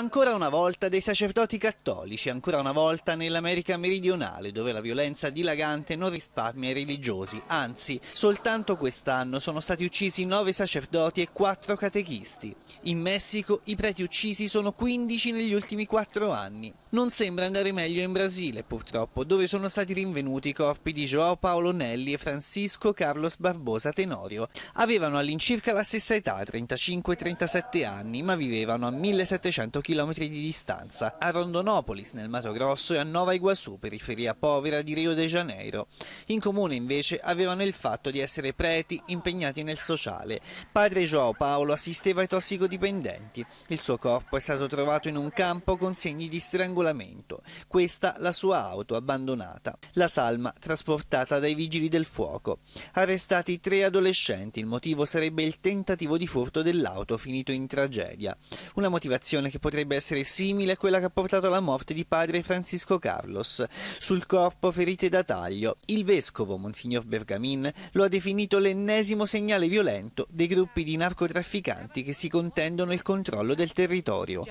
Ancora una volta dei sacerdoti cattolici, ancora una volta nell'America meridionale, dove la violenza dilagante non risparmia i religiosi. Anzi, soltanto quest'anno sono stati uccisi nove sacerdoti e quattro catechisti. In Messico i preti uccisi sono 15 negli ultimi quattro anni. Non sembra andare meglio in Brasile, purtroppo, dove sono stati rinvenuti i corpi di João Paolo Nelli e Francisco Carlos Barbosa Tenorio. Avevano all'incirca la stessa età, 35-37 anni, ma vivevano a 1700 km di distanza, a Rondonopolis nel Mato Grosso e a Nova Iguaçu, periferia povera di Rio de Janeiro. In comune invece avevano il fatto di essere preti impegnati nel sociale. Padre Joao Paolo assisteva ai tossicodipendenti. Il suo corpo è stato trovato in un campo con segni di strangolamento. Questa la sua auto abbandonata. La salma trasportata dai vigili del fuoco. Arrestati tre adolescenti, il motivo sarebbe il tentativo di furto dell'auto finito in tragedia. Una motivazione che potrebbe potrebbe essere simile a quella che ha portato alla morte di padre Francisco Carlos. Sul corpo ferite da taglio, il vescovo, Monsignor Bergamin, lo ha definito l'ennesimo segnale violento dei gruppi di narcotrafficanti che si contendono il controllo del territorio.